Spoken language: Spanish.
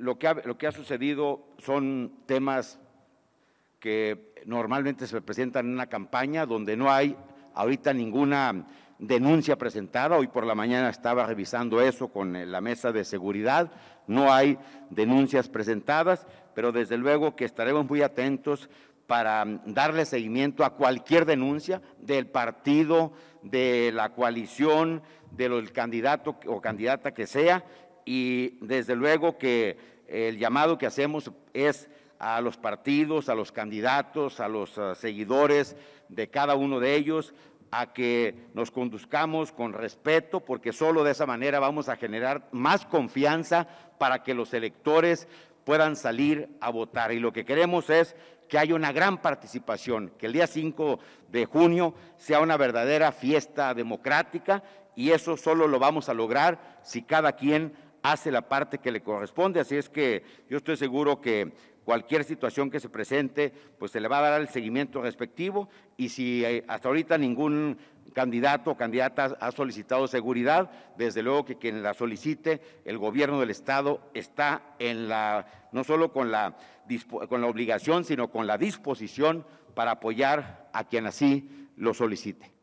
lo que, ha, sucedido son temas que normalmente se presentan en una campaña donde no hay ahorita ninguna denuncia presentada. Hoy por la mañana estaba revisando eso con eh, la mesa de seguridad. No hay denuncias presentadas, pero desde luego que estaremos muy atentos para mm, darle seguimiento a cualquier denuncia del partido, de la coalición, del candidato o candidata que sea, y desde luego que el llamado que hacemos es a los partidos, a los candidatos, a los ah, seguidores de cada uno de ellos, a que nos conduzcamos con respeto, porque solo de esa manera vamos a generar más confianza para que los electores puedan salir a votar. Y lo que queremos es que haya una gran participación, que el día 5 de junio sea una verdadera fiesta democrática y eso solo lo vamos a lograr si cada quien hace la parte que le corresponde, así es que yo estoy seguro que cualquier situación que se presente, pues se le va a dar el seguimiento respectivo y si eh, hasta ahorita ningún candidato o candidata ha solicitado seguridad, desde luego que quien la solicite, el gobierno del estado está en la no solo con la con la obligación, sino con la disposición para apoyar a quien así lo solicite.